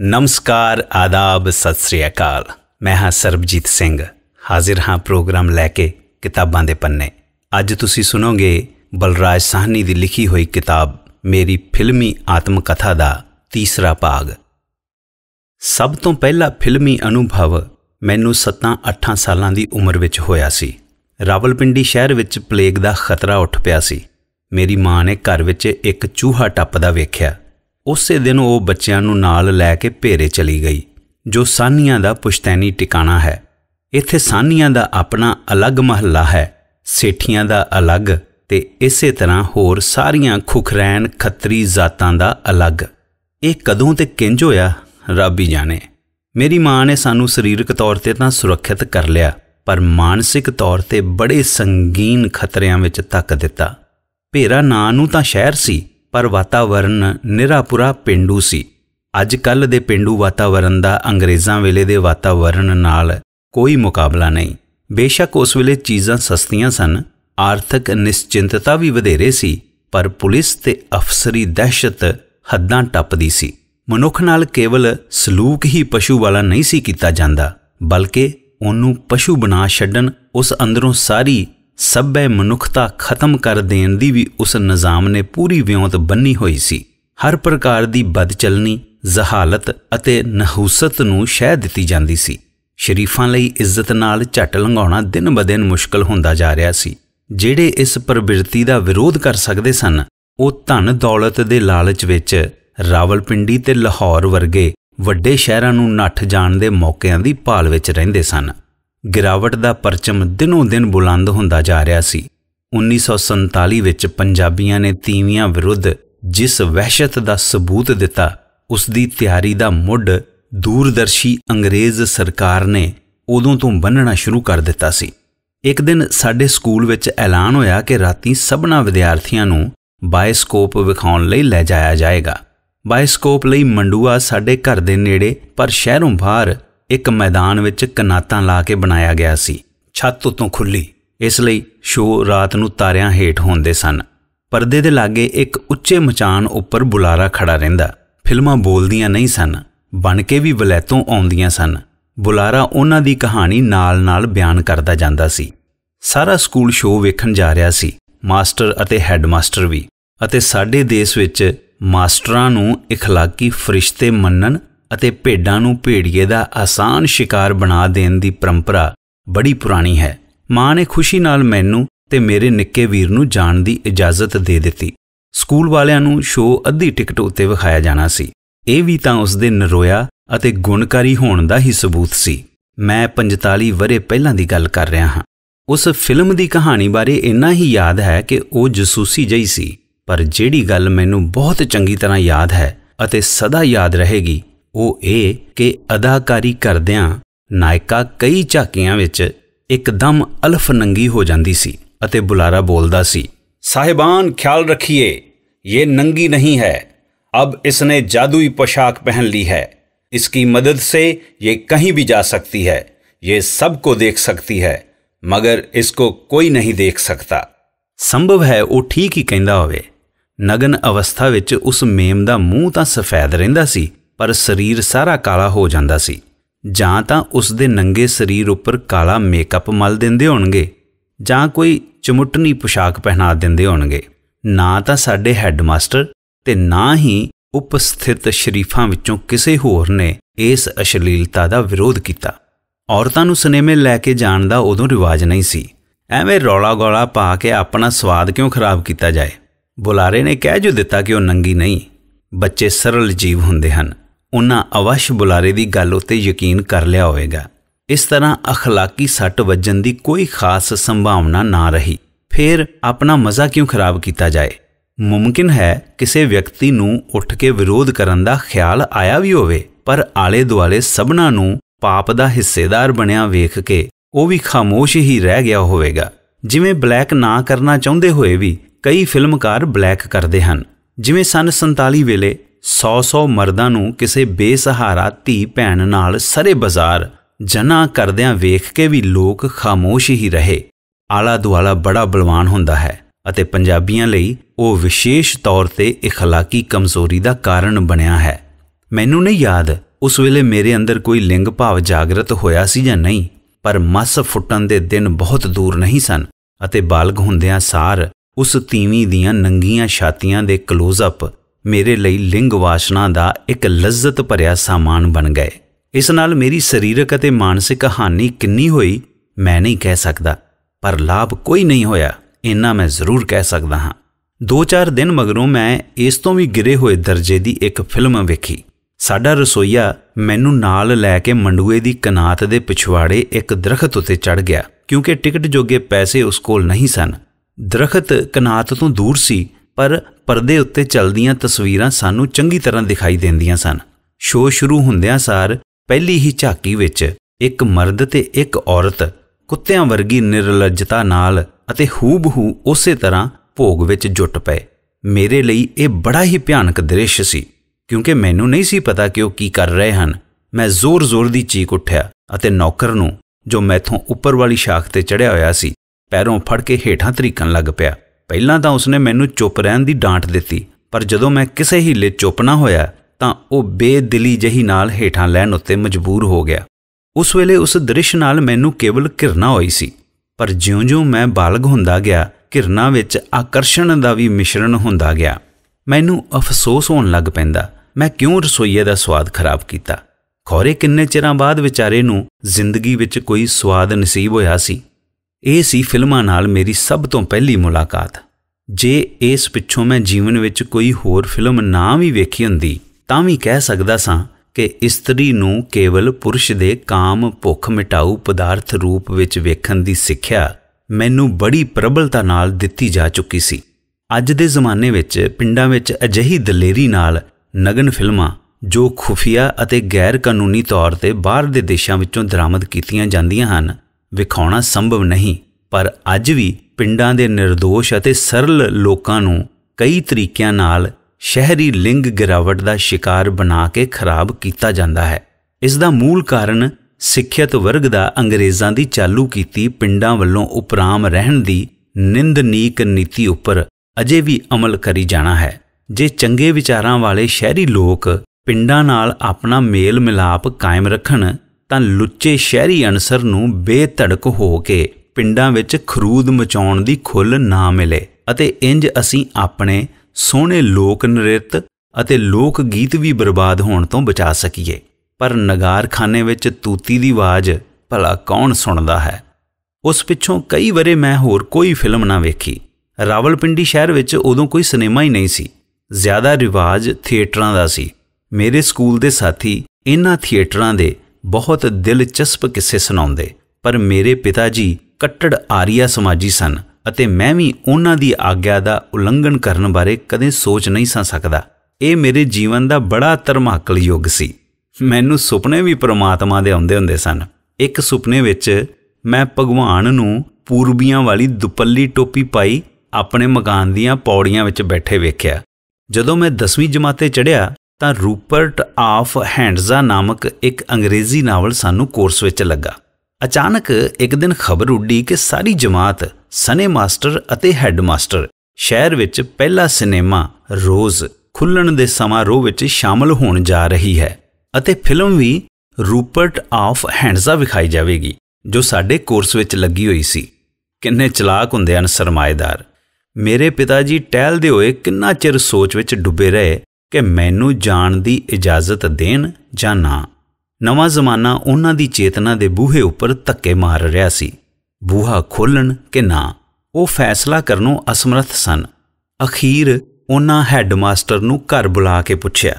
ਨਮਸਕਾਰ ਆਦਾਬ ਸਤਿ ਸ੍ਰੀ ਅਕਾਲ ਮੈਂ ਹਾਂ ਸਰਬਜੀਤ ਸਿੰਘ ਹਾਜ਼ਰ ਹਾਂ ਪ੍ਰੋਗਰਾਮ ਲੈ ਕੇ ਕਿਤਾਬਾਂ ਦੇ ਪੰਨੇ ਅੱਜ ਤੁਸੀਂ ਸੁਣੋਗੇ ਬਲਰਾਜ ਸਾਹਨੀ ਦੀ ਲਿਖੀ ਹੋਈ ਕਿਤਾਬ ਮੇਰੀ ਫਿਲਮੀ ਆਤਮ ਕਥਾ ਦਾ ਤੀਸਰਾ ਭਾਗ ਸਭ ਤੋਂ ਪਹਿਲਾ ਫਿਲਮੀ ਅਨੁਭਵ ਮੈਨੂੰ 7-8 ਸਾਲਾਂ ਦੀ ਉਮਰ ਵਿੱਚ ਹੋਇਆ ਸੀ ਰਾਵਲਪਿੰਡੀ ਸ਼ਹਿਰ ਵਿੱਚ ਪਲੇਗ ਦਾ ਖਤਰਾ ਉੱਠ ਪਿਆ ਸੀ ਮੇਰੀ ਮਾਂ ਨੇ ਘਰ ਵਿੱਚ ਇੱਕ ਚੂਹਾ ਟੱਪਦਾ ਵੇਖਿਆ ਉਸੇ ਦਿਨ ਉਹ ਬੱਚਿਆਂ ਨੂੰ ਨਾਲ ਲੈ ਕੇ ਭੇਰੇ ਚਲੀ ਗਈ ਜੋ ਸਾਨੀਆਂ ਦਾ ਪੁਸ਼ਤੈਨੀ ਟਿਕਾਣਾ ਹੈ ਇੱਥੇ ਸਾਨੀਆਂ ਦਾ ਆਪਣਾ ਅਲੱਗ ਮਹੱਲਾ ਹੈ ਸੇਠੀਆਂ ਦਾ ਅਲੱਗ ਤੇ ਇਸੇ ਤਰ੍ਹਾਂ ਹੋਰ ਸਾਰੀਆਂ ਖੁਖਰੈਣ ਖੱਤਰੀ ਜ਼ਾਤਾਂ ਦਾ ਅਲੱਗ ਇਹ ਕਦੋਂ ਤੇ ਕਿੰਜ ਹੋਇਆ ਰੱਬ ਹੀ ਜਾਣੇ ਮੇਰੀ ਮਾਂ ਨੇ ਸਾਨੂੰ ਸਰੀਰਕ ਤੌਰ ਤੇ ਤਾਂ ਸੁਰੱਖਿਅਤ ਕਰ ਲਿਆ ਪਰ ਮਾਨਸਿਕ ਤੌਰ ਤੇ ਬੜੇ ਸੰਗੀਨ ਖਤਰਿਆਂ ਵਿੱਚ ਧੱਕ ਦਿੱਤਾ ਭੇਰਾ ਨਾਂ ਨੂੰ ਤਾਂ ਸ਼ਹਿਰ ਸੀ ਪਰ ਵਾਤਾਵਰਣ ਨਿਰਾਪੁਰਾ ਪਿੰਡੂ ਸੀ ਅੱਜ ਕੱਲ ਦੇ ਪਿੰਡੂ ਵਾਤਾਵਰਣ ਦਾ ਅੰਗਰੇਜ਼ਾਂ ਵੇਲੇ ਦੇ ਵਾਤਾਵਰਣ ਨਾਲ ਕੋਈ ਮੁਕਾਬਲਾ ਨਹੀਂ ਬੇਸ਼ੱਕ ਉਸ ਵੇਲੇ ਚੀਜ਼ਾਂ ਸਸਤੀਆਂ ਸਨ ਆਰਥਿਕ ਨਿਸ਼ਚਿੰਤਤਾ ਵੀ ਵਧੇਰੇ ਸੀ ਪਰ ਪੁਲਿਸ ਤੇ ਅਫਸਰੀ ਦਹਿਸ਼ਤ ਹੱਦਾਂ ਟੱਪਦੀ ਸੀ ਮਨੁੱਖ ਨਾਲ ਕੇਵਲ ਸਲੂਕ ਹੀ ਪਸ਼ੂ ਵਾਲਾ ਨਹੀਂ ਸੀ ਕੀਤਾ ਜਾਂਦਾ ਬਲਕਿ ਉਹਨੂੰ ਪਸ਼ੂ ਬਣਾ ਛੱਡਣ ਉਸ ਅੰਦਰੋਂ ਸਾਰੀ ਸਭੈ ਮਨੁੱਖਤਾ ਖਤਮ ਕਰ ਦੇਣ ਦੀ ਵੀ ਉਸ ਨਿਜ਼ਾਮ ਨੇ ਪੂਰੀ ਵਿਉਂਤ ਬੰਨੀ ਹੋਈ ਸੀ ਹਰ ਪ੍ਰਕਾਰ ਦੀ ਬਦਚਲਨੀ ਜ਼ਹਾਲਤ ਅਤੇ ਨਹੂਸਤ ਨੂੰ ਸ਼ਹਿ ਦਿੱਤੀ ਜਾਂਦੀ ਸੀ ਸ਼ਰੀਫਾਂ ਲਈ ਇੱਜ਼ਤ ਨਾਲ ਝੱਟ ਲੰਘਾਉਣਾ ਦਿਨ-ਬਦਿਨ ਮੁਸ਼ਕਲ ਹੁੰਦਾ ਜਾ ਰਿਹਾ ਸੀ ਜਿਹੜੇ ਇਸ ਪ੍ਰਵਿਰਤੀ ਦਾ ਵਿਰੋਧ ਕਰ ਸਕਦੇ ਸਨ ਉਹ ਧਨ ਦੌਲਤ ਦੇ ਲਾਲਚ ਵਿੱਚ ਰਾਵਲਪਿੰਡੀ ਤੇ ਲਾਹੌਰ ਵਰਗੇ ਵੱਡੇ ਸ਼ਹਿਰਾਂ ਨੂੰ ਨੱਠ ਜਾਣ ਦੇ ਮੌਕਿਆਂ ਦੀ ਭਾਲ ਵਿੱਚ ਰਹਿੰਦੇ ਸਨ ਗਿਰਾਵਟ ਦਾ ਪਰਚਮ ਦਿਨੋਂ ਦਿਨ ਬੁਲੰਦ ਹੁੰਦਾ ਜਾ ਰਿਹਾ ਸੀ 1947 ਵਿੱਚ ਪੰਜਾਬੀਆਂ ਨੇ ਤੀਵੀਆਂ ਵਿਰੁੱਧ ਜਿਸ ਵਹਿਸ਼ਤ ਦਾ ਸਬੂਤ ਦਿੱਤਾ ਉਸ ਦੀ ਤਿਆਰੀ ਦਾ ਮੁੱਢ ਦੂਰਦਰਸ਼ੀ ਅੰਗਰੇਜ਼ ਸਰਕਾਰ ਨੇ ਉਦੋਂ ਤੋਂ ਬੰਨਣਾ ਸ਼ੁਰੂ ਕਰ ਦਿੱਤਾ ਸੀ ਇੱਕ ਦਿਨ ਸਾਡੇ ਸਕੂਲ ਵਿੱਚ ਐਲਾਨ ਹੋਇਆ ਕਿ ਰਾਤੀ ਸਭਨਾ ਵਿਦਿਆਰਥੀਆਂ ਨੂੰ ਬਾਇਸਕੋਪ ਵਿਖਾਉਣ ਲਈ ਲੈ ਜਾਇਆ ਜਾਏਗਾ ਬਾਇਸਕੋਪ ਲਈ ਮੰਡੂਆ ਸਾਡੇ ਘਰ ਦੇ ਨੇੜੇ ਪਰ ਸ਼ਹਿਰੋਂ ਬਾਹਰ ਇੱਕ ਮੈਦਾਨ ਵਿੱਚ ਕਨਾਤਾਂ ਲਾ ਕੇ ਬਣਾਇਆ ਗਿਆ ਸੀ ਛੱਤ ਉਤੋਂ ਖੁੱਲੀ ਇਸ ਲਈ ਸ਼ੋ ਰਾਤ ਨੂੰ ਤਾਰਿਆਂ ਹੇਠ ਹੁੰਦੇ ਸਨ ਪਰਦੇ ਦੇ ਲਾਗੇ ਇੱਕ ਉੱਚੇ ਮਚਾਨ ਉੱਪਰ ਬੁਲਾਰਾ ਖੜਾ ਰਹਿੰਦਾ ਫਿਲਮਾਂ ਬੋਲਦੀਆਂ ਨਹੀਂ ਸਨ ਬਣ ਕੇ ਵੀ ਬਲੈਤੋਂ ਆਉਂਦੀਆਂ ਸਨ ਬੁਲਾਰਾ ਉਹਨਾਂ ਦੀ ਕਹਾਣੀ ਨਾਲ-ਨਾਲ ਬਿਆਨ ਕਰਦਾ ਜਾਂਦਾ ਸੀ ਸਾਰਾ ਸਕੂਲ ਸ਼ੋਅ ਵੇਖਣ ਜਾ ਰਿਹਾ ਸੀ ਮਾਸਟਰ ਅਤੇ ਹੈੱਡਮਾਸਟਰ ਵੀ ਅਤੇ ਸਾਡੇ ਦੇਸ਼ ਵਿੱਚ ਮਾਸਟਰਾਂ ਨੂੰ اخਲਾਕੀ ਫਰਿਸ਼ਤੇ ਮੰਨਣ ਅਤੇ ਭੇਡਾਂ ਨੂੰ ਭੇੜੀਏ ਦਾ ਆਸਾਨ ਸ਼ਿਕਾਰ ਬਣਾ ਦੇਣ ਦੀ ਪਰੰਪਰਾ ਬੜੀ ਪੁਰਾਣੀ ਹੈ ਮਾਂ ਨੇ ਖੁਸ਼ੀ ਨਾਲ ਮੈਨੂੰ ਤੇ ਮੇਰੇ ਨਿੱਕੇ ਵੀਰ ਨੂੰ ਜਾਣ ਦੀ ਇਜਾਜ਼ਤ ਦੇ ਦਿੱਤੀ ਸਕੂਲ ਵਾਲਿਆਂ ਨੂੰ ਸ਼ੋਅ ਅੱਧੀ ਟਿਕਟ ਉੱਤੇ ਵਿਖਾਇਆ ਜਾਣਾ ਸੀ ਇਹ ਵੀ ਤਾਂ ਉਸ ਦੇ ਨਰੋਇਆ ਅਤੇ ਗੁਣਕਾਰੀ ਹੋਣ ਦਾ ਹੀ ਸਬੂਤ ਸੀ ਮੈਂ 45 ਵਰੇ ਪਹਿਲਾਂ ਦੀ ਗੱਲ ਕਰ ਰਿਹਾ ਹਾਂ ਉਸ ਫਿਲਮ ਦੀ ਕਹਾਣੀ ਬਾਰੇ ਇੰਨਾ ਹੀ ਯਾਦ ਹੈ ਕਿ ਉਹ ਜਸੂਸੀ ਜਈ ਸੀ ਪਰ ਜਿਹੜੀ ਗੱਲ ਮੈਨੂੰ ਬਹੁਤ ਚੰਗੀ ਤਰ੍ਹਾਂ ਯਾਦ ਹੈ ਅਤੇ ਸਦਾ ਯਾਦ ਰਹੇਗੀ ਉਹ ਇਹ ਕਿ ਅਦਾਕਾਰੀ ਕਰਦਿਆਂ ਨਾਇਕਾ ਕਈ ਝਾਕੀਆਂ ਵਿੱਚ ਇੱਕਦਮ ਅਲਫ ਨੰਗੀ ਹੋ ਜਾਂਦੀ ਸੀ ਅਤੇ ਬੁਲਾਰਾ ਬੋਲਦਾ ਸੀ ਸਾਹਿਬਾਨ ਖਿਆਲ ਰੱਖਿਏ ਇਹ ਨੰਗੀ ਨਹੀਂ ਹੈ ਪੋਸ਼ਾਕ ਪਹਿਨ ਲਈ ਹੈ ਇਸ ली ਮਦਦ ਸੇ मदद से ये कहीं भी जा सकती है ये सबको देख सकती है मगर इसको कोई नहीं देख ਸਕਦਾ ਸੰਭਵ ਹੈ ਉਹ ਠੀਕ ਹੀ ਕਹਿੰਦਾ ਹੋਵੇ ਨਗਨ ਅਵਸਥਾ ਵਿੱਚ ਉਸ ਮੇਮ ਦਾ ਮੂੰਹ ਤਾਂ ਸਫੈਦ ਰਹਿੰਦਾ ਸੀ ਪਰ ਸਰੀਰ ਸਾਰਾ ਕਾਲਾ ਹੋ ਜਾਂਦਾ ਸੀ ਜਾਂ ਤਾਂ ਉਸ ਦੇ ਨੰਗੇ ਸਰੀਰ ਉੱਪਰ ਕਾਲਾ ਮੇਕਅਪ ਮਲ ਦਿੰਦੇ ਹੋਣਗੇ ਜਾਂ ਕੋਈ ਚਮੁੱਟਨੀ ਪੋਸ਼ਾਕ ਪਹਿਨਾ ਦਿੰਦੇ ਹੋਣਗੇ ਨਾ ਤਾਂ ਸਾਡੇ ਹੈੱਡਮਾਸਟਰ ਤੇ ਨਾ ਹੀ ਉਪਸਥਿਤ ਸ਼ਰੀਫਾਂ ਵਿੱਚੋਂ ਕਿਸੇ ਹੋਰ ਨੇ ਇਸ ਅਸ਼ਲੀਲਤਾ ਦਾ ਵਿਰੋਧ ਕੀਤਾ ਔਰਤਾਂ ਨੂੰ ਸਿਨੇਮੇ ਲੈ ਕੇ ਜਾਣ ਦਾ ਉਦੋਂ ਰਿਵਾਜ ਨਹੀਂ ਸੀ ਐਵੇਂ ਰੌਲਾ ਗੋਲਾ ਪਾ ਕੇ ਆਪਣਾ ਸਵਾਦ ਕਿਉਂ ਖਰਾਬ ਕੀਤਾ ਜਾਏ ਬੁਲਾਰੇ ਨੇ ਕਹਿ ਜੋ ਦਿੱਤਾ ਕਿ ਉਹ ਨੰਗੀ ਨਹੀਂ ਬੱਚੇ ਸਰਲ ਜੀਵ ਹੁੰਦੇ ਹਨ ਉਹਨਾਂ ਅਵਸ਼ ਬੁਲਾਰੇ ਦੀ ਗੱਲ ਉਤੇ ਯਕੀਨ ਕਰ ਲਿਆ ਹੋਵੇਗਾ ਇਸ ਤਰ੍ਹਾਂ اخلاقی ਸੱਟ ਵੱਜਣ ਦੀ ਕੋਈ ਖਾਸ ਸੰਭਾਵਨਾ ਨਾ ਰਹੀ ਫਿਰ ਆਪਣਾ ਮਜ਼ਾ ਕਿਉਂ ਖਰਾਬ ਕੀਤਾ ਜਾਏ ਮੁਮਕਿਨ ਹੈ ਕਿਸੇ ਵਿਅਕਤੀ ਨੂੰ ਉੱਠ ਕੇ ਵਿਰੋਧ ਕਰਨ ਦਾ ਖਿਆਲ ਆਇਆ ਵੀ ਹੋਵੇ ਪਰ ਆਲੇ ਦੁਆਲੇ ਸਭਨਾਂ ਨੂੰ ਪਾਪ ਦਾ ਹਿੱਸੇਦਾਰ ਬਣਿਆ ਵੇਖ ਕੇ ਉਹ ਵੀ ਖਾਮੋਸ਼ ਹੀ ਰਹਿ ਗਿਆ ਹੋਵੇਗਾ ਜਿਵੇਂ ਬਲੈਕ ਨਾ ਕਰਨਾ ਚਾਹੁੰਦੇ ਹੋਏ ਵੀ ਕਈ ਫਿਲਮਕਾਰ ਬਲੈਕ ਕਰਦੇ ਹਨ ਜਿਵੇਂ ਸਨ 47 ਵੇਲੇ 100-100 ਮਰਦਾਂ ਨੂੰ ਕਿਸੇ ਬੇਸਹਾਰਾ ਧੀ ਭੈਣ ਨਾਲ ਸਰੇ ਬਾਜ਼ਾਰ ਜਨਾ ਕਰਦਿਆਂ ਵੇਖ ਕੇ ਵੀ ਲੋਕ ਖਾਮੋਸ਼ ਹੀ ਰਹੇ ਆਲਾ ਦੁਆਲਾ ਬੜਾ ਬਲਵਾਨ ਹੁੰਦਾ ਹੈ ਅਤੇ ਪੰਜਾਬੀਆਂ ਲਈ ਉਹ ਵਿਸ਼ੇਸ਼ ਤੌਰ ਤੇ اخਲਾਕੀ ਕਮਜ਼ੋਰੀ ਦਾ ਕਾਰਨ ਬਣਿਆ ਹੈ ਮੈਨੂੰ ਨਹੀਂ ਯਾਦ ਉਸ ਵੇਲੇ ਮੇਰੇ ਅੰਦਰ ਕੋਈ ਲਿੰਗ ਭਾਵ ਜਾਗਰਤ ਹੋਇਆ ਸੀ ਜਾਂ ਨਹੀਂ ਪਰ ਮਸ ਫੁੱਟਣ ਦੇ ਦਿਨ ਬਹੁਤ ਦੂਰ ਨਹੀਂ ਸਨ ਅਤੇ ਬਾਲਗ ਹੁੰਦਿਆਂ ਸਾਰ ਉਸ ਤੀਵੀਂ ਦੀਆਂ ਨੰਗੀਆਂ ਛਾਤੀਆਂ ਦੇ ਕਲੋਜ਼-ਅਪ ਮੇਰੇ ਲਈ ਲਿੰਗ ਵਾਸ਼ਨਾ ਦਾ ਇੱਕ ਲਜ਼ਤ ਭਰਿਆ ਸਾਮਾਨ ਬਣ ਗਏ ਇਸ ਨਾਲ ਮੇਰੀ ਸਰੀਰਕ ਅਤੇ ਮਾਨਸਿਕ ਹਾਨੀ ਕਿੰਨੀ ਹੋਈ ਮੈਂ ਨਹੀਂ ਕਹਿ ਸਕਦਾ ਪਰ ਲਾਭ ਕੋਈ ਨਹੀਂ ਹੋਇਆ ਇੰਨਾ ਮੈਂ ਜ਼ਰੂਰ ਕਹਿ ਸਕਦਾ ਹਾਂ 2-4 ਦਿਨ ਮਗਰੋਂ ਮੈਂ ਇਸ ਤੋਂ ਵੀ ਗਿਰੇ ਹੋਏ ਦਰਜੇ ਦੀ ਇੱਕ ਫਿਲਮ ਵੇਖੀ ਸਾਡਾ ਰਸੋਈਆ ਮੈਨੂੰ ਨਾਲ ਲੈ ਕੇ ਮੰਡੂਏ ਦੀ ਕਨਾਤ ਦੇ ਪਿਛਵਾੜੇ ਇੱਕ ਦਰਖਤ ਉੱਤੇ ਚੜ ਗਿਆ ਕਿਉਂਕਿ ਟਿਕਟ ਜੋਗੇ ਪੈਸੇ ਉਸ ਕੋਲ ਨਹੀਂ ਸਨ ਦਰਖਤ ਕਨਾਤ ਤੋਂ ਦੂਰ ਸੀ ਪਰ ਪਰਦੇ ਉੱਤੇ ਚਲਦੀਆਂ ਤਸਵੀਰਾਂ ਸਾਨੂੰ ਚੰਗੀ ਤਰ੍ਹਾਂ ਦਿਖਾਈ ਦਿੰਦੀਆਂ ਸਨ ਸ਼ੋਅ ਸ਼ੁਰੂ ਹੁੰਦਿਆਂ ਸਾਰ ਪਹਿਲੀ ਹੀ ਝਾਕੀ ਵਿੱਚ ਇੱਕ ਮਰਦ ਤੇ ਇੱਕ ਔਰਤ ਕੁੱਤਿਆਂ ਵਰਗੀ ਨਿਰਲਜਤਾ ਨਾਲ ਅਤੇ ਹੂਬਹੂ ਉਸੇ ਤਰ੍ਹਾਂ ਭੋਗ ਵਿੱਚ ਜੁਟ ਪਏ ਮੇਰੇ ਲਈ ਇਹ ਬੜਾ ਹੀ ਭਿਆਨਕ ਦ੍ਰਿਸ਼ ਸੀ ਕਿਉਂਕਿ ਮੈਨੂੰ ਨਹੀਂ ਸੀ ਪਤਾ ਕਿ ਉਹ ਕੀ ਕਰ ਰਹੇ ਹਨ ਮੈਂ ਜ਼ੋਰ-ਜ਼ੋਰ ਦੀ ਚੀਕ ਉੱਠਿਆ ਅਤੇ ਨੌਕਰ ਨੂੰ ਜੋ ਮੈਥੋਂ ਉੱਪਰ ਵਾਲੀ ਸ਼ਾਖ ਤੇ ਚੜਿਆ ਹੋਇਆ ਸੀ ਪੈਰੋਂ ਫੜ ਕੇ ਹੇਠਾਂ ਤਰੀਕਣ ਲੱਗ ਪਿਆ ਪਹਿਲਾਂ ਤਾਂ ਉਸਨੇ ਮੈਨੂੰ ਚੁੱਪ ਰਹਿਣ ਦੀ ਡਾਂਟ ਦਿੱਤੀ ਪਰ ਜਦੋਂ ਮੈਂ ਕਿਸੇ ਹੀਲੇ ਚੁੱਪ ਨਾ ਹੋਇਆ ਤਾਂ ਉਹ ਬੇਦਿਲੀ ਜਹੀ ਨਾਲ ਹੇਠਾਂ ਲੈਣ ਉੱਤੇ ਮਜਬੂਰ ਹੋ ਗਿਆ ਉਸ ਵੇਲੇ ਉਸ ਦ੍ਰਿਸ਼ ਨਾਲ ਮੈਨੂੰ ਕੇਵਲ ਘਿਰਨਾ ਹੋਈ ਸੀ ਪਰ ਜਿਉਂ-ਜਿਉਂ ਮੈਂ ਬਾਲਗ ਹੁੰਦਾ ਗਿਆ ਘਿਰਨਾ ਵਿੱਚ ਆਕਰਸ਼ਣ ਦਾ ਵੀ ਮਿਸ਼ਰਣ ਹੁੰਦਾ ਗਿਆ ਮੈਨੂੰ ਅਫਸੋਸ ਹੋਣ ਲੱਗ ਪੈਂਦਾ ਮੈਂ ਕਿਉਂ ਰਸੋਈਏ ਦਾ ਸਵਾਦ ਖਰਾਬ ਕੀਤਾ ਖੌਰੇ ਕਿੰਨੇ ਚਿਰਾਂ ਬਾਅਦ ਵਿਚਾਰੇ ਨੂੰ ਜ਼ਿੰਦਗੀ ਵਿੱਚ ਕੋਈ ਸਵਾਦ ਨਸੀਬ ਹੋਇਆ ਸੀ ਇਹ ਸੀ ਫਿਲਮਾਂ ਨਾਲ ਮੇਰੀ ਸਭ ਤੋਂ ਪਹਿਲੀ ਮੁਲਾਕਾਤ ਜੇ ਇਸ ਪਿੱਛੋਂ ਮੈਂ ਜੀਵਨ ਵਿੱਚ ਕੋਈ ਹੋਰ ਫਿਲਮ ਨਾ ਵੀ ਵੇਖੀ ਹੁੰਦੀ ਤਾਂ ਵੀ ਕਹਿ ਸਕਦਾ ਸਾਂ ਕਿ ਇਸਤਰੀ ਨੂੰ ਕੇਵਲ ਪੁਰਸ਼ ਦੇ ਕਾਮ ਭੁੱਖ ਮਿਟਾਊ ਪਦਾਰਥ ਰੂਪ ਵਿੱਚ ਵੇਖਣ ਦੀ ਸਿੱਖਿਆ ਮੈਨੂੰ ਬੜੀ ਪ੍ਰਬਲਤਾ ਨਾਲ ਦਿੱਤੀ ਜਾ ਚੁੱਕੀ ਸੀ ਅੱਜ ਦੇ ਜ਼ਮਾਨੇ ਵਿੱਚ ਪਿੰਡਾਂ ਵਿੱਚ ਅਜਿਹੀ ਦਲੇਰੀ ਨਾਲ ਨਗਨ ਫਿਲਮਾਂ ਜੋ ਖੁਫੀਆ ਅਤੇ ਗੈਰ ਕਾਨੂੰਨੀ ਤੌਰ ਤੇ ਬਾਹਰ ਦੇ ਦੇਸ਼ਾਂ ਵਿੱਚੋਂ ਦਰਾਮਦ ਕੀਤੀਆਂ ਜਾਂਦੀਆਂ ਹਨ ਵਿਖਾਉਣਾ ਸੰਭਵ ਨਹੀਂ ਪਰ ਅੱਜ ਵੀ ਪਿੰਡਾਂ ਦੇ નિર્ਦੋਸ਼ ਅਤੇ ਸਰਲ ਲੋਕਾਂ ਨੂੰ ਕਈ ਤਰੀਕਿਆਂ ਨਾਲ ਸ਼ਹਿਰੀ ਲਿੰਗ ਗਿਰਾਵਟ ਦਾ ਸ਼ਿਕਾਰ ਬਣਾ ਕੇ ਖਰਾਬ ਕੀਤਾ ਜਾਂਦਾ ਹੈ ਇਸ ਦਾ ਮੂਲ ਕਾਰਨ ਸਿੱਖਿਅਤ ਵਰਗ ਦਾ ਅੰਗਰੇਜ਼ਾਂ ਦੀ ਚਾਲੂ ਕੀਤੀ ਪਿੰਡਾਂ ਵੱਲੋਂ ਉਪਰਾਮ ਰਹਿਣ ਦੀ ਨਿੰਦਨੀਕ ਨੀਤੀ ਉੱਪਰ ਅਜੇ ਵੀ ਅਮਲ ਕਰੀ ਜਾਣਾ ਹੈ ਜੇ ਚੰਗੇ ਵਿਚਾਰਾਂ ਵਾਲੇ ਸ਼ਹਿਰੀ ਲੋਕ ਪਿੰਡਾਂ ਨਾਲ ਆਪਣਾ ਮੇਲ ਮਿਲਾਪ ਕਾਇਮ ਰੱਖਣ ਤਾਂ ਲੁੱਚੇ ਸ਼ਹਿਰੀ ਅਨਸਰ ਨੂੰ ਬੇਧੜਕ ਹੋ ਕੇ ਪਿੰਡਾਂ ਵਿੱਚ ਖਰੂਦ ਮਚਾਉਣ ਦੀ ਖੁੱਲ ਨਾ ਮਿਲੇ ਅਤੇ ਇੰਜ ਅਸੀਂ ਆਪਣੇ ਸੋਹਣੇ ਲੋਕ ਨ੍ਰਿਤ ਅਤੇ ਲੋਕ ਗੀਤ ਵੀ ਬਰਬਾਦ ਹੋਣ ਤੋਂ ਬਚਾ ਸਕੀਏ ਪਰ ਨਗਾਰਖਾਨੇ ਵਿੱਚ ਤੂਤੀ ਦੀ ਆਵਾਜ਼ ਭਲਾ ਕੌਣ ਸੁਣਦਾ ਹੈ ਉਸ ਪਿੱਛੋਂ ਕਈ ਵਰੇ ਮੈਂ ਹੋਰ ਕੋਈ ਫਿਲਮ ਨਾ ਵੇਖੀ ਰਾਵਲਪਿੰਡੀ ਸ਼ਹਿਰ ਵਿੱਚ ਉਦੋਂ ਕੋਈ ਸਿਨੇਮਾ ਹੀ ਨਹੀਂ ਸੀ ਜ਼ਿਆਦਾ ਰਿਵਾਜ ਥੀਏਟਰਾਂ ਦਾ ਸੀ ਮੇਰੇ ਸਕੂਲ ਦੇ ਸਾਥੀ ਇਹਨਾਂ ਥੀਏਟਰਾਂ ਦੇ ਬਹੁਤ ਦਿਲਚਸਪ ਕਿੱਸੇ ਸੁਣਾਉਂਦੇ ਪਰ ਮੇਰੇ ਪਿਤਾ ਜੀ ਕੱਟੜ ਆਰੀਆ ਸਮਾਜੀ ਸਨ ਅਤੇ ਮੈਂ ਵੀ ਉਹਨਾਂ ਦੀ ਆਗਿਆ ਦਾ ਉਲੰਘਣ ਕਰਨ ਬਾਰੇ ਕਦੇ ਸੋਚ ਨਹੀਂ ਸਾਂ ਸਕਦਾ ਇਹ ਮੇਰੇ ਜੀਵਨ ਦਾ ਬੜਾ ਧਰਮਾਕਲ ਯੁੱਗ ਸੀ ਮੈਨੂੰ ਸੁਪਨੇ ਵੀ ਪ੍ਰਮਾਤਮਾ ਦੇ ਆਉਂਦੇ ਹੁੰਦੇ ਸਨ ਇੱਕ ਸੁਪਨੇ ਵਿੱਚ ਮੈਂ ਭਗਵਾਨ ਨੂੰ ਪੂਰਬੀਆਂ ਵਾਲੀ ਦੁਪੱਲੀ ਟੋਪੀ ਪਾਈ ਆਪਣੇ ਮਕਾਨ ਦੀਆਂ ਪੌੜੀਆਂ ਵਿੱਚ ਬੈਠੇ ਵੇਖਿਆ ਜਦੋਂ ਮੈਂ 10ਵੀਂ ਜਮਾਤੇ ਚੜਿਆ ਤਾਂ ਰੂਪਰਟ ਆਫ ਹੈਂਡਜ਼ਾ ਨਾਮਕ ਇੱਕ ਅੰਗਰੇਜ਼ੀ ਨਾਵਲ ਸਾਨੂੰ ਕੋਰਸ ਵਿੱਚ ਲੱਗਾ ਅਚਾਨਕ ਇੱਕ ਦਿਨ ਖਬਰ ਉੱਡੀ ਕਿ ਸਾਰੀ ਜਮਾਤ ਸਨੇ ਮਾਸਟਰ ਅਤੇ ਹੈੱਡ ਮਾਸਟਰ ਸ਼ਹਿਰ ਵਿੱਚ ਪਹਿਲਾ ਸਿਨੇਮਾ ਰੋਜ਼ ਖੁੱਲਣ ਦੇ ਸਮਾਰੋਹ ਵਿੱਚ ਸ਼ਾਮਲ ਹੋਣ ਜਾ ਰਹੀ ਹੈ ਅਤੇ ਫਿਲਮ ਵੀ ਰੂਪਰਟ ਆਫ ਹੈਂਡਜ਼ਾ ਵਿਖਾਈ ਜਾਵੇਗੀ ਜੋ ਸਾਡੇ ਕੋਰਸ ਵਿੱਚ ਲੱਗੀ ਹੋਈ ਸੀ ਕਿੰਨੇ ਚਲਾਕ ਹੁੰਦੇ ਹਨ ਸਰਮਾਏਦਾਰ ਮੇਰੇ ਪਿਤਾ ਜੀ ਟਹਿਲਦੇ ਹੋਏ ਕਿੰਨਾ ਚਿਰ ਸੋਚ ਵਿੱਚ ਡੁੱਬੇ ਰਹੇ ਕਿ ਮੈਨੂੰ ਜਾਣ ਦੀ ਇਜਾਜ਼ਤ ਦੇਣ ਜਾਂ ਨਾ ਨਵਾਂ ਜ਼ਮਾਨਾ ਉਹਨਾਂ ਦੀ ਚੇਤਨਾ ਦੇ ਬੂਹੇ ਉੱਪਰ ਧੱਕੇ ਮਾਰ ਰਿਹਾ ਸੀ ਬੂਹਾ ਖੋਲਣ ਕਿ ਨਾ ਉਹ ਫੈਸਲਾ ਕਰਨੋਂ ਅਸਮਰਥ ਸਨ ਅਖੀਰ ਉਹਨਾਂ ਹੈੱਡਮਾਸਟਰ ਨੂੰ ਘਰ ਬੁਲਾ ਕੇ ਪੁੱਛਿਆ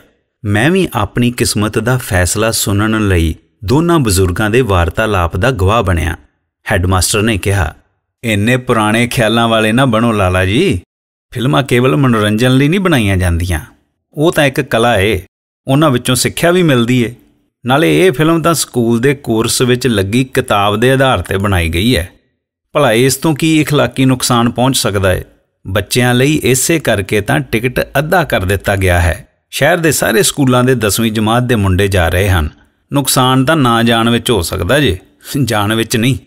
ਮੈਂ ਵੀ ਆਪਣੀ ਕਿਸਮਤ ਦਾ ਫੈਸਲਾ ਸੁਣਨ ਲਈ ਦੋਨਾਂ ਬਜ਼ੁਰਗਾਂ ਦੇ ਵਾਰਤਾਲਾਪ ਦਾ ਗਵਾਹ ਬਣਿਆ ਹੈੱਡਮਾਸਟਰ ਨੇ ਕਿਹਾ ਇੰਨੇ ਪੁਰਾਣੇ ਖਿਆਲਾਂ ਵਾਲੇ ਨਾ ਬਣੋ ਲਾਲਾ ਜੀ ਫਿਲਮਾਂ ਕੇਵਲ ਮਨੋਰੰਜਨ ਲਈ ਨਹੀਂ ਬਣਾਈਆਂ ਜਾਂਦੀਆਂ ਉਹ ਤਾਂ ਇੱਕ ਕਲਾ ਏ ਉਹਨਾਂ ਵਿੱਚੋਂ ਸਿੱਖਿਆ ਵੀ ਮਿਲਦੀ ਏ ਨਾਲੇ ਇਹ ਫਿਲਮ ਤਾਂ ਸਕੂਲ ਦੇ ਕੋਰਸ ਵਿੱਚ ਲੱਗੀ ਕਿਤਾਬ ਦੇ ਆਧਾਰ ਤੇ ਬਣਾਈ ਗਈ ਹੈ ਭਲਾ ਇਸ ਤੋਂ ਕੀ اخਲਾਕੀ ਨੁਕਸਾਨ ਪਹੁੰਚ ਸਕਦਾ ਹੈ ਬੱਚਿਆਂ ਲਈ ਇਸੇ ਕਰਕੇ ਤਾਂ ਟਿਕਟ ਅੱਧਾ ਕਰ ਦਿੱਤਾ ਗਿਆ ਹੈ ਸ਼ਹਿਰ ਦੇ ਸਾਰੇ ਸਕੂਲਾਂ ਦੇ 10ਵੀਂ ਜਮਾਤ ਦੇ ਮੁੰਡੇ ਜਾ ਰਹੇ ਹਨ ਨੁਕਸਾਨ ਤਾਂ ਨਾ ਜਾਣ ਵਿੱਚ ਹੋ ਸਕਦਾ ਜੇ ਜਾਣ ਵਿੱਚ ਨਹੀਂ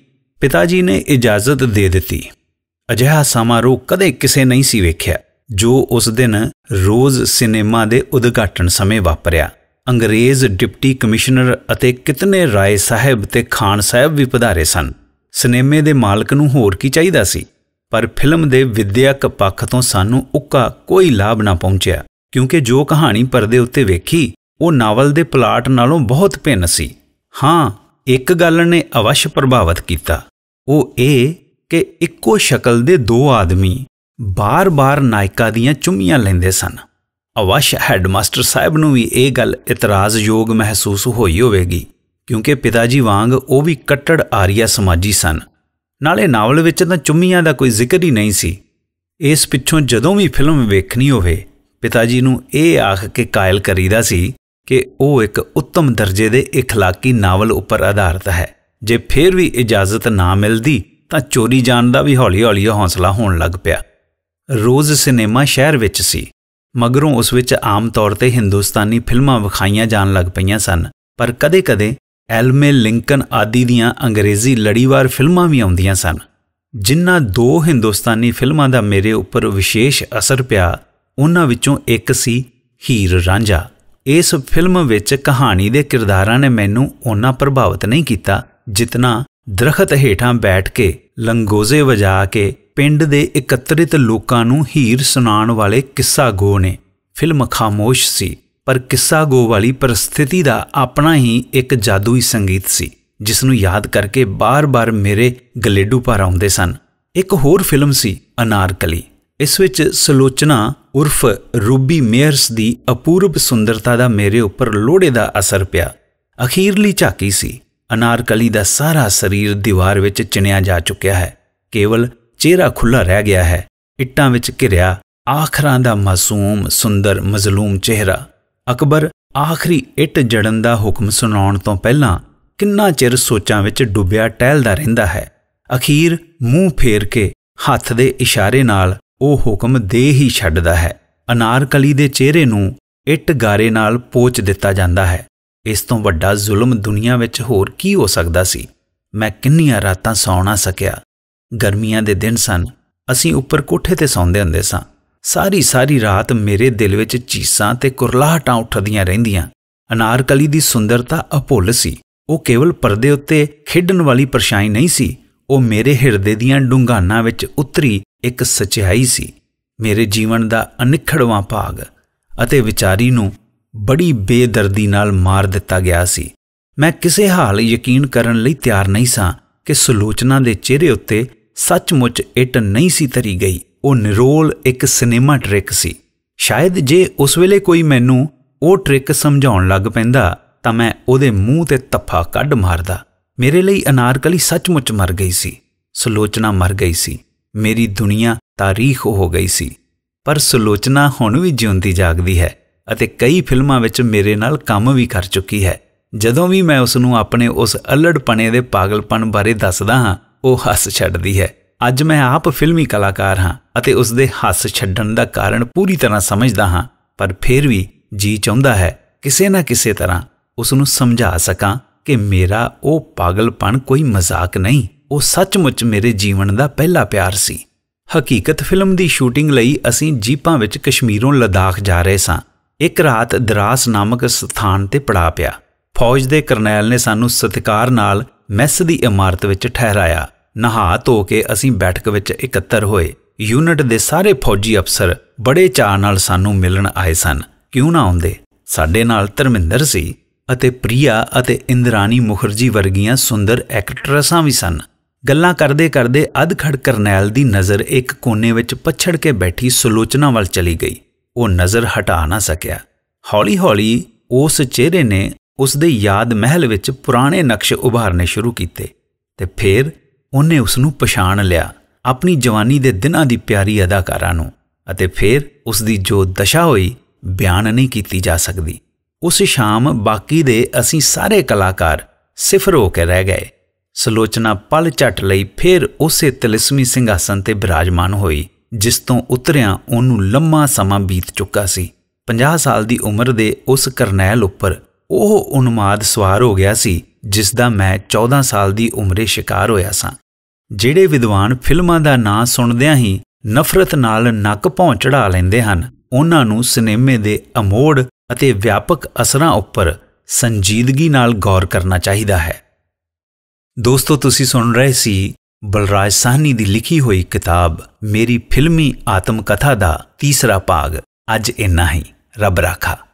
ਪਿਤਾ ਜੀ ਨੇ ਇਜਾਜ਼ਤ ਦੇ ਦਿੱਤੀ ਅਜਿਹਾ ਸਮਾਰੋਹ ਕਦੇ ਕਿਸੇ ਨਹੀਂ ਸੀ ਵੇਖਿਆ ਜੋ ਉਸ ਦਿਨ ਰੋਜ਼ ਸਿਨੇਮਾ ਦੇ ਉਦਘਾਟਨ ਸਮੇਂ ਵਾਪਰਿਆ ਅੰਗਰੇਜ਼ ਡਿਪਟੀ ਕਮਿਸ਼ਨਰ ਅਤੇ ਕਿਤਨੇ ਰਾਏ ਸਾਹਿਬ ਤੇ ਖਾਨ ਸਾਹਿਬ ਵੀ ਪਧਾਰੇ ਸਨ ਸਿਨੇਮੇ ਦੇ ਮਾਲਕ ਨੂੰ ਹੋਰ ਕੀ ਚਾਹੀਦਾ ਸੀ ਪਰ ਫਿਲਮ ਦੇ ਵਿਦਿਅਕ ਪੱਖ ਤੋਂ ਸਾਨੂੰ ਉੱਕਾ ਕੋਈ ਲਾਭ ਨਾ ਪਹੁੰਚਿਆ ਕਿਉਂਕਿ ਜੋ ਕਹਾਣੀ ਪਰਦੇ ਉੱਤੇ ਵੇਖੀ ਉਹ ਨਾਵਲ ਦੇ ਪਲਾਟ ਨਾਲੋਂ ਬਹੁਤ ਭਿੰਨ ਸੀ ਹਾਂ ਇੱਕ ਗੱਲ ਨੇ ਅਵਸ਼ ਪ੍ਰਭਾਵਿਤ ਕੀਤਾ ਉਹ ਇਹ ਕਿ ਇੱਕੋ ਸ਼ਕਲ ਦੇ ਦੋ ਆਦਮੀ ਬਾਰ-ਬਾਰ ਨਾਇਕਾ ਦੀਆਂ ਚੁੰਮੀਆਂ ਲੈਂਦੇ ਸਨ ਅਵਸ਼ ਹੈਡਮਾਸਟਰ ਸਾਹਿਬ ਨੂੰ ਵੀ ਇਹ ਗੱਲ ਇਤਰਾਜ਼ਯੋਗ ਮਹਿਸੂਸ ਹੋਈ ਹੋਵੇਗੀ ਕਿਉਂਕਿ ਪਿਤਾ ਜੀ ਵਾਂਗ ਉਹ ਵੀ ਕੱਟੜ ਆਰੀਆ ਸਮਾਜੀ ਸਨ ਨਾਲੇ ਨਾਵਲ ਵਿੱਚ ਤਾਂ ਚੁੰਮੀਆਂ ਦਾ ਕੋਈ ਜ਼ਿਕਰ ਹੀ ਨਹੀਂ ਸੀ ਇਸ ਪਿੱਛੋਂ ਜਦੋਂ ਵੀ ਫਿਲਮ ਵੇਖਣੀ ਹੋਵੇ ਪਿਤਾ ਜੀ ਨੂੰ ਇਹ ਆਖ ਕੇ ਕਾਇਲ ਕਰੀਦਾ ਸੀ ਕਿ ਉਹ ਇੱਕ ਉੱਤਮ ਦਰਜੇ ਦੇ اخلاقی ਨਾਵਲ ਉੱਪਰ ਆਧਾਰਿਤ ਹੈ ਜੇ ਫਿਰ ਵੀ ਇਜਾਜ਼ਤ ਨਾ ਮਿਲਦੀ ਤਾਂ ਚੋਰੀ ਜਾਣ ਦਾ ਵੀ ਹੌਲੀ-ਹੌਲੀ ਹੌਸਲਾ ਹੋਣ ਲੱਗ ਪਿਆ ਰੋਜ਼ ਸਿਨੇਮਾ ਸ਼ਹਿਰ ਵਿੱਚ ਸੀ ਮਗਰੋਂ ਉਸ ਵਿੱਚ ਆਮ ਤੌਰ ਤੇ ਹਿੰਦੁਸਤਾਨੀ ਫਿਲਮਾਂ ਵਿਖਾਈਆਂ ਜਾਣ ਲੱਗ ਪਈਆਂ ਸਨ ਪਰ ਕਦੇ-ਕਦੇ ਐਲਮੇ ਲਿੰਕਨ ਆਦਿ ਦੀਆਂ ਅੰਗਰੇਜ਼ੀ ਲੜੀਵਾਰ ਫਿਲਮਾਂ ਵੀ ਆਉਂਦੀਆਂ ਸਨ ਜਿਨ੍ਹਾਂ ਦੋ ਹਿੰਦੁਸਤਾਨੀ ਫਿਲਮਾਂ ਦਾ ਮੇਰੇ ਉੱਪਰ ਵਿਸ਼ੇਸ਼ ਅਸਰ ਪਿਆ ਉਹਨਾਂ ਵਿੱਚੋਂ ਇੱਕ ਸੀ ਹੀਰ ਰਾਂਝਾ ਇਸ ਫਿਲਮ ਵਿੱਚ ਕਹਾਣੀ ਦੇ ਕਿਰਦਾਰਾਂ ਨੇ ਮੈਨੂੰ ਉਹਨਾਂ ਪ੍ਰਭਾਵਿਤ ਨਹੀਂ ਕੀਤਾ ਜਿਤਨਾ ਦਰਖਤ ਹੇਠਾਂ ਬੈਠ ਕੇ ਲੰਗੋਜ਼ੇ ਵਜਾ ਕੇ ਪਿੰਡ ਦੇ ਇਕੱਤਰਿਤ ਲੋਕਾਂ ਨੂੰ ਹੀਰ ਸੁਣਾਉਣ ਵਾਲੇ ਕਿੱਸਾ ਗੋ ਨੇ ਫਿਲਮ ਖਾਮੋਸ਼ ਸੀ ਪਰ ਕਿੱਸਾ ਗੋ ਵਾਲੀ ਪ੍ਰਸਥਿਤੀ ਦਾ ਆਪਣਾ ਹੀ ਇੱਕ ਜਾਦੂਈ ਸੰਗੀਤ ਸੀ ਜਿਸ ਨੂੰ ਯਾਦ ਕਰਕੇ ਬਾਰ-ਬਾਰ ਮੇਰੇ ਗਲੇਡੂ ਪਰ ਆਉਂਦੇ ਸਨ ਇੱਕ ਹੋਰ ਫਿਲਮ ਸੀ ਅਨਾਰਕਲੀ ਇਸ ਵਿੱਚ ਸਲੋਚਨਾ ਉਰਫ ਰੂਬੀ ਮੇਅਰਸ ਦੀ ਅਪੂਰਬ ਸੁੰਦਰਤਾ ਦਾ ਮੇਰੇ ਉੱਪਰ ਲੋੜੇ ਦਾ ਅਸਰ ਪਿਆ ਅਖੀਰਲੀ ਝਾਕੀ ਸੀ ਅਨਾਰਕਲੀ ਦਾ ਸਾਰਾ ਸਰੀਰ ਦੀਵਾਰ ਵਿੱਚ ਚਿਣਿਆ ਜਾ ਚੁੱਕਿਆ ਹੈ ਕੇਵਲ ਚਿਹਰਾ ਖੁੱਲਾ ਰਹਿ ਗਿਆ ਹੈ ਇੱਟਾਂ ਵਿੱਚ ਘਿਰਿਆ ਆਖਰਾਂ ਦਾ ਮਾਸੂਮ ਸੁੰਦਰ ਮਜ਼ਲੂਮ ਚਿਹਰਾ ਅਕਬਰ ਆਖਰੀ ਇੱਟ ਜੜਨ ਦਾ ਹੁਕਮ ਸੁਣਾਉਣ ਤੋਂ ਪਹਿਲਾਂ ਕਿੰਨਾ ਚਿਰ ਸੋਚਾਂ ਵਿੱਚ ਡੁੱਬਿਆ ਟਹਿਲਦਾ ਰਹਿੰਦਾ ਹੈ ਅਖੀਰ ਮੂੰਹ ਫੇਰ ਕੇ ਹੱਥ ਦੇ ਇਸ਼ਾਰੇ ਨਾਲ ਉਹ ਹੁਕਮ ਦੇ ਹੀ ਛੱਡਦਾ ਹੈ ਅਨਾਰਕਲੀ ਦੇ ਚਿਹਰੇ ਨੂੰ ਇੱਟ ਗਾਰੇ ਨਾਲ ਪੋਚ ਦਿੱਤਾ ਜਾਂਦਾ ਹੈ ਇਸ ਤੋਂ ਵੱਡਾ ਜ਼ੁਲਮ ਦੁਨੀਆ ਵਿੱਚ ਹੋਰ ਕੀ ਹੋ ਸਕਦਾ ਸੀ ਮੈਂ ਕਿੰਨੀਆਂ ਰਾਤਾਂ ਸੌਣਾ ਸਕਿਆ ਗਰਮੀਆਂ ਦੇ ਦਿਨ ਸਨ ਅਸੀਂ ਉੱਪਰ ਕੋਠੇ ਤੇ ਸੌਂਦੇ ਹੁੰਦੇ ਸਾਂ ਸਾਰੀ ਸਾਰੀ ਰਾਤ ਮੇਰੇ ਦਿਲ ਵਿੱਚ ਚੀਸਾਂ ਤੇ ਕੁਰਲਾਹਟਾਂ ਉੱਠਦੀਆਂ ਰਹਿੰਦੀਆਂ ਅਨਾਰਕਲੀ ਦੀ ਸੁੰਦਰਤਾ ਅਪੁੱਲ ਸੀ ਉਹ ਕੇਵਲ ਪਰਦੇ ਉੱਤੇ ਖੇਡਣ ਵਾਲੀ ਪਰਛਾਈ ਨਹੀਂ ਸੀ ਉਹ ਮੇਰੇ ਹਿਰਦੇ ਦੀਆਂ ਡੂੰਘਾਨਾਂ ਵਿੱਚ ਉਤਰੀ ਇੱਕ ਸਚਾਈ ਸੀ ਮੇਰੇ ਜੀਵਨ ਦਾ ਅਨਿਖੜਵਾਂ ਭਾਗ ਅਤੇ ਵਿਚਾਰੀ ਨੂੰ ਬੜੀ ਬੇਦਰਦੀ ਨਾਲ ਮਾਰ ਦਿੱਤਾ ਗਿਆ ਸੀ ਮੈਂ ਕਿਸੇ ਹਾਲ ਯਕੀਨ ਕਰਨ ਲਈ ਤਿਆਰ ਨਹੀਂ ਸਾਂ ਕਿ ਸੁਲੋਚਨਾ ਦੇ ਚਿਹਰੇ ਉੱਤੇ ਸੱਚਮੁੱਚ ਇਟ ਨਹੀਂ ਸੀ ਤਰੀ ਗਈ ਉਹ ਨਿਰੋਲ ਇੱਕ ਸਿਨੇਮਾ ਟ੍ਰਿਕ ਸੀ ਸ਼ਾਇਦ ਜੇ ਉਸ ਵੇਲੇ ਕੋਈ ਮੈਨੂੰ ਉਹ ਟ੍ਰਿਕ ਸਮਝਾਉਣ ਲੱਗ ਪੈਂਦਾ ਤਾਂ ਮੈਂ ਉਹਦੇ ਮੂੰਹ ਤੇ ਤੱਫਾ ਕੱਢ ਮਾਰਦਾ ਮੇਰੇ ਲਈ ਅਨਾਰਕਲੀ ਸੱਚਮੁੱਚ ਮਰ ਗਈ ਸੀ ਸਲੋਚਨਾ ਮਰ ਗਈ ਸੀ ਮੇਰੀ ਦੁਨੀਆ ਤਾਰੀਖ ਹੋ ਗਈ ਸੀ ਪਰ ਸਲੋਚਨਾ ਹੁਣ ਵੀ ਜਿਉਂਦੀ ਜਾਗਦੀ ਹੈ ਅਤੇ ਕਈ ਫਿਲਮਾਂ ਵਿੱਚ ਮੇਰੇ ਨਾਲ ਕੰਮ ਵੀ ਕਰ ਚੁੱਕੀ ਹੈ ਜਦੋਂ ਵੀ ਮੈਂ ਉਸ ਨੂੰ ਆਪਣੇ ਉਸ ਅਲੜਪਣੇ ਦੇ ਪਾਗਲਪਨ ਬਾਰੇ ਦੱਸਦਾ ਹਾਂ ਉਹ ਹੱਸ ਛੱਡਦੀ ਹੈ ਅੱਜ ਮੈਂ ਆਪ ਫਿਲਮੀ ਕਲਾਕਾਰ ਹਾਂ ਅਤੇ ਉਸ ਦੇ ਹੱਸ ਛੱਡਣ ਦਾ ਕਾਰਨ ਪੂਰੀ ਤਰ੍ਹਾਂ ਸਮਝਦਾ ਹਾਂ ਪਰ ਫਿਰ ਵੀ ਜੀ ਚਾਹੁੰਦਾ ਹੈ ਕਿਸੇ ਨਾ ਕਿਸੇ ਤਰ੍ਹਾਂ ਉਸ ਨੂੰ ਸਮਝਾ ਸਕਾਂ ਕਿ ਮੇਰਾ ਉਹ ਪਾਗਲਪਣ ਕੋਈ ਮਜ਼ਾਕ ਨਹੀਂ ਉਹ ਸੱਚਮੁੱਚ ਮੇਰੇ ਜੀਵਨ ਦਾ ਪਹਿਲਾ ਪਿਆਰ ਸੀ ਹਕੀਕਤ ਫਿਲਮ ਦੀ ਸ਼ੂਟਿੰਗ ਲਈ ਅਸੀਂ ਜੀਪਾਂ ਵਿੱਚ ਕਸ਼ਮੀਰੋਂ ਲਦਾਖ ਜਾ ਰਹੇ ਸਾਂ ਇੱਕ ਰਾਤ ਦਰਾਸ ਨਾਮਕ ਸਥਾਨ ਤੇ ਪੜਾ ਪਿਆ ਫੌਜ ਦੇ ਕਰਨੈਲ ਨੇ ਸਾਨੂੰ ਸਤਿਕਾਰ ਨਾਲ ਮੈਸ ਦੀ ਇਮਾਰਤ ਵਿੱਚ ਠਹਿਰਾਇਆ ਨਹਾ ਧੋ ਕੇ ਅਸੀਂ ਬੈਠਕ ਵਿੱਚ ਇਕੱਤਰ ਹੋਏ ਯੂਨਿਟ ਦੇ ਸਾਰੇ ਫੌਜੀ ਅਫਸਰ ਬੜੇ ਚਾਅ ਨਾਲ ਸਾਨੂੰ ਮਿਲਣ ਆਏ ਸਨ ਕਿਉਂ ਨਾ ਆਉਂਦੇ ਸਾਡੇ ਨਾਲ ਧਰਮਿੰਦਰ ਸੀ ਅਤੇ ਪ੍ਰਿਆ ਅਤੇ ਇੰਦਰਾਨੀ ਮੁਖਰਜੀ ਵਰਗੀਆਂ ਸੁੰਦਰ ਐਕਟਰਸਾਂ ਵੀ ਸਨ ਗੱਲਾਂ ਕਰਦੇ ਕਰਦੇ ਅਧਖੜ ਕਰਨੈਲ ਦੀ ਨਜ਼ਰ ਇੱਕ ਕੋਨੇ ਵਿੱਚ ਪਛੜ ਕੇ ਬੈਠੀ ਸੁਲੋਚਨਾ ਵੱਲ ਚਲੀ ਗਈ ਉਹ ਨਜ਼ਰ ਹਟਾ ਨਾ ਸਕਿਆ ਹੌਲੀ-ਹੌਲੀ ਉਸ ਚਿਹਰੇ ਨੇ ਉਸ ਦੇ ਯਾਦ ਮਹਿਲ ਵਿੱਚ ਪੁਰਾਣੇ ਨਕਸ਼ੇ ਉਭਾਰਨੇ ਸ਼ੁਰੂ ਕੀਤੇ ਤੇ ਫਿਰ ਉਹਨੇ ਉਸ ਨੂੰ ਪਛਾਣ ਲਿਆ ਆਪਣੀ ਜਵਾਨੀ ਦੇ ਦਿਨਾਂ ਦੀ ਪਿਆਰੀ ਅਦਾਕਾਰਾ ਨੂੰ ਅਤੇ ਫਿਰ ਉਸ ਦੀ ਜੋ ਦਸ਼ਾ ਹੋਈ ਬਿਆਨ ਨਹੀਂ ਕੀਤੀ ਜਾ ਸਕਦੀ ਉਸ ਸ਼ਾਮ ਬਾਕੀ ਦੇ ਅਸੀਂ ਸਾਰੇ ਕਲਾਕਾਰ ਸਿਫਰ ਹੋ ਕੇ ਰਹਿ ਗਏ ਸਲੋਚਨਾ ਪਲ ਝਟ ਲਈ ਫਿਰ ਉਸੇ ਤਲਿਸਮੀ ਸਿੰਘਾਸਨ ਤੇ ਬਿਰਾਜਮਾਨ ਹੋਈ ਜਿਸ ਤੋਂ ਉਤਰਿਆ ਉਹਨੂੰ ਲੰਮਾ ਸਮਾਂ ਬੀਤ ਚੁੱਕਾ ਸੀ 50 ਸਾਲ ਦੀ ਉਮਰ ਦੇ ਉਸ ਕਰਨੈਲ ਉੱਪਰ ਉਹ ਉਨਮਾਦ ਸਵਾਰ ਹੋ ਗਿਆ ਸੀ ਜਿਸ ਦਾ ਮੈਂ 14 ਸਾਲ ਦੀ ਉਮਰੇ ਸ਼ਿਕਾਰ ਹੋਇਆ ਸਾਂ ਜਿਹੜੇ ਵਿਦਵਾਨ ਫਿਲਮਾਂ ਦਾ ਨਾਂ ਸੁਣਦਿਆਂ ਹੀ ਨਫ਼ਰਤ ਨਾਲ ਨੱਕ ਭੌਂ ਚੜਾ ਲੈਂਦੇ ਹਨ ਉਹਨਾਂ ਨੂੰ ਸਿਨੇਮੇ ਦੇ ਅਮੋੜ ਅਤੇ ਵਿਆਪਕ ਅਸਰਾਂ ਉੱਪਰ ਸੰਜੀਦਗੀ ਨਾਲ ਗੌਰ ਕਰਨਾ ਚਾਹੀਦਾ ਹੈ ਦੋਸਤੋ ਤੁਸੀਂ ਸੁਣ ਰਹੇ ਸੀ ਬਲਰਾਜ ਸਾਹਨੀ ਦੀ ਲਿਖੀ ਹੋਈ ਕਿਤਾਬ ਮੇਰੀ ਫਿਲਮੀ ਆਤਮ ਕਥਾ ਦਾ ਤੀਸਰਾ ਭਾਗ ਅੱਜ ਇੰਨਾ ਹੀ ਰੱਬ ਰਾਖਾ